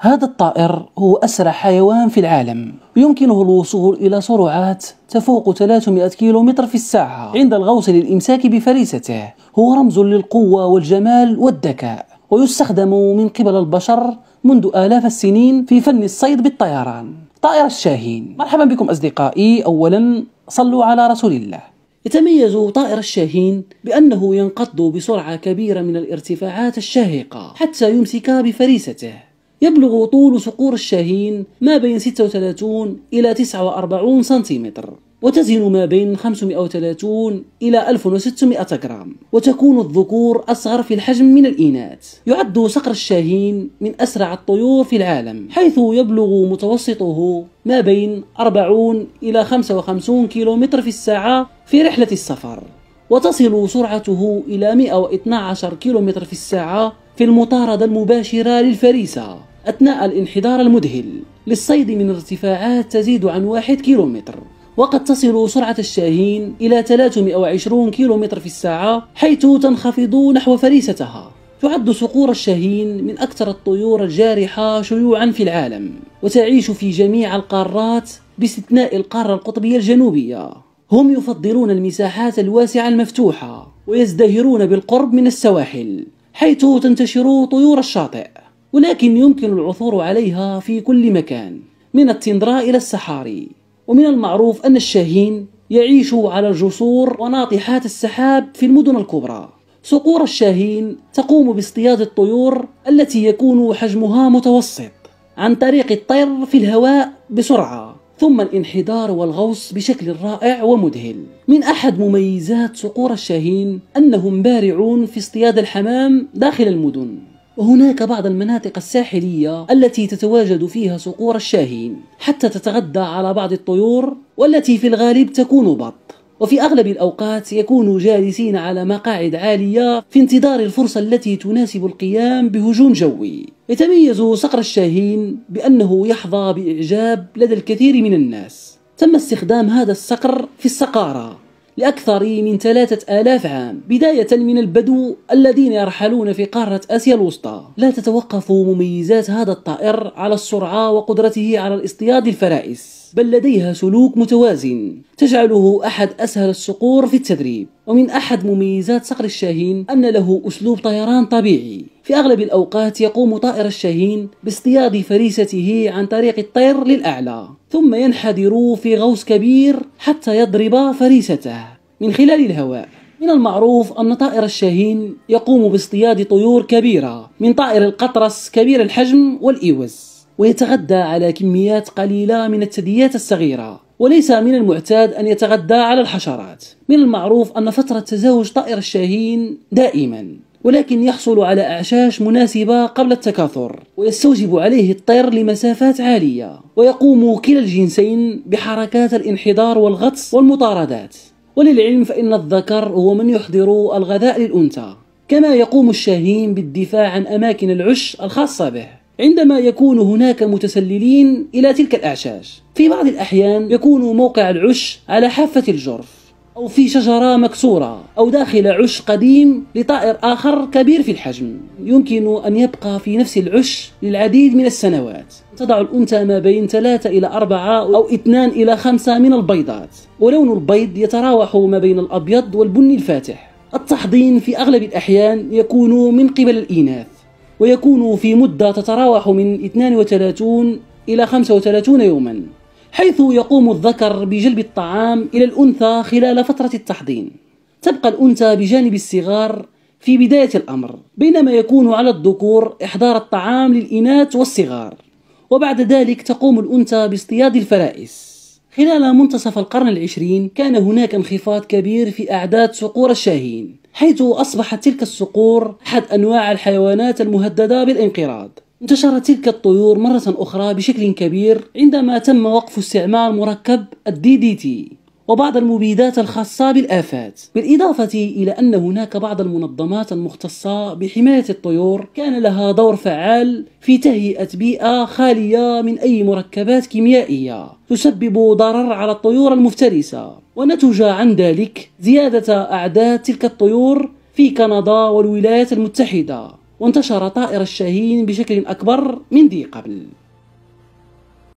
هذا الطائر هو أسرع حيوان في العالم يمكنه الوصول إلى سرعات تفوق 300 كيلومتر في الساعة عند الغوص للإمساك بفريسته هو رمز للقوة والجمال والذكاء ويستخدم من قبل البشر منذ آلاف السنين في فن الصيد بالطيران طائر الشاهين مرحبا بكم أصدقائي أولا صلوا على رسول الله يتميز طائر الشاهين بأنه ينقض بسرعة كبيرة من الارتفاعات الشاهقة حتى يمسك بفريسته يبلغ طول صقور الشاهين ما بين 36 إلى 49 سنتيمتر وتزن ما بين 530 إلى 1600 جرام وتكون الذكور أصغر في الحجم من الإناث يعد صقر الشاهين من أسرع الطيور في العالم حيث يبلغ متوسطه ما بين 40 إلى 55 كيلومتر في الساعة في رحلة السفر وتصل سرعته إلى 112 كم في الساعة في المطاردة المباشرة للفريسة أثناء الانحدار المذهل للصيد من ارتفاعات تزيد عن 1 كيلومتر وقد تصل سرعة الشاهين إلى 320 كيلومتر في الساعة حيث تنخفض نحو فريستها تعد صقور الشاهين من أكثر الطيور الجارحة شيوعا في العالم وتعيش في جميع القارات باستثناء القارة القطبية الجنوبية هم يفضلون المساحات الواسعة المفتوحة ويزدهرون بالقرب من السواحل حيث تنتشر طيور الشاطئ ولكن يمكن العثور عليها في كل مكان من التندراء إلى الصحاري ومن المعروف أن الشاهين يعيش على الجسور وناطحات السحاب في المدن الكبرى صقور الشاهين تقوم باصطياد الطيور التي يكون حجمها متوسط عن طريق الطير في الهواء بسرعة ثم الانحدار والغوص بشكل رائع ومذهل من أحد مميزات صقور الشاهين أنهم بارعون في اصطياد الحمام داخل المدن وهناك بعض المناطق الساحلية التي تتواجد فيها صقور الشاهين حتى تتغدى على بعض الطيور والتي في الغالب تكون بط وفي أغلب الأوقات يكونوا جالسين على مقاعد عالية في انتظار الفرصة التي تناسب القيام بهجوم جوي يتميز صقر الشاهين بأنه يحظى بإعجاب لدى الكثير من الناس تم استخدام هذا الصقر في السقارة لأكثر من ثلاثة آلاف عام بداية من البدو الذين يرحلون في قارة آسيا الوسطى لا تتوقف مميزات هذا الطائر على السرعة وقدرته على الاصطياد الفرائس بل لديها سلوك متوازن تجعله أحد أسهل الصقور في التدريب ومن أحد مميزات صقر الشاهين أن له أسلوب طيران طبيعي في أغلب الأوقات يقوم طائر الشاهين باصطياد فريسته عن طريق الطير للأعلى ثم ينحدر في غوص كبير حتى يضرب فريسته من خلال الهواء من المعروف أن طائر الشاهين يقوم باصطياد طيور كبيرة من طائر القطرس كبير الحجم والإيوز ويتغذى على كميات قليلة من الثدييات الصغيرة وليس من المعتاد أن يتغذى على الحشرات من المعروف أن فترة تزاوج طائر الشاهين دائما ولكن يحصل على أعشاش مناسبة قبل التكاثر ويستوجب عليه الطير لمسافات عالية ويقوم كلا الجنسين بحركات الانحدار والغطس والمطاردات وللعلم فإن الذكر هو من يحضر الغذاء للأنثى كما يقوم الشاهين بالدفاع عن أماكن العش الخاصة به عندما يكون هناك متسللين إلى تلك الأعشاش في بعض الأحيان يكون موقع العش على حافة الجرف أو في شجرة مكسورة أو داخل عش قديم لطائر آخر كبير في الحجم يمكن أن يبقى في نفس العش للعديد من السنوات تضع الأنثى ما بين ثلاثة إلى أربعة أو اثنان إلى خمسة من البيضات ولون البيض يتراوح ما بين الأبيض والبني الفاتح التحضين في أغلب الأحيان يكون من قبل الإناث ويكون في مدة تتراوح من 32 إلى 35 يوما حيث يقوم الذكر بجلب الطعام إلى الأنثى خلال فترة التحضين تبقى الأنثى بجانب الصغار في بداية الأمر بينما يكون على الذكور إحضار الطعام للإناث والصغار وبعد ذلك تقوم الأنثى باصطياد الفرائس خلال منتصف القرن العشرين كان هناك انخفاض كبير في أعداد صقور الشاهين حيث أصبحت تلك الصقور أحد أنواع الحيوانات المهددة بالانقراض انتشرت تلك الطيور مرة أخرى بشكل كبير عندما تم وقف استعمال مركب الدي دي تي وبعض المبيدات الخاصة بالآفات بالإضافة إلى أن هناك بعض المنظمات المختصة بحماية الطيور كان لها دور فعال في تهيئة بيئة خالية من أي مركبات كيميائية تسبب ضرر على الطيور المفترسة ونتج عن ذلك زيادة أعداد تلك الطيور في كندا والولايات المتحدة وانتشر طائر الشاهين بشكل أكبر من ذي قبل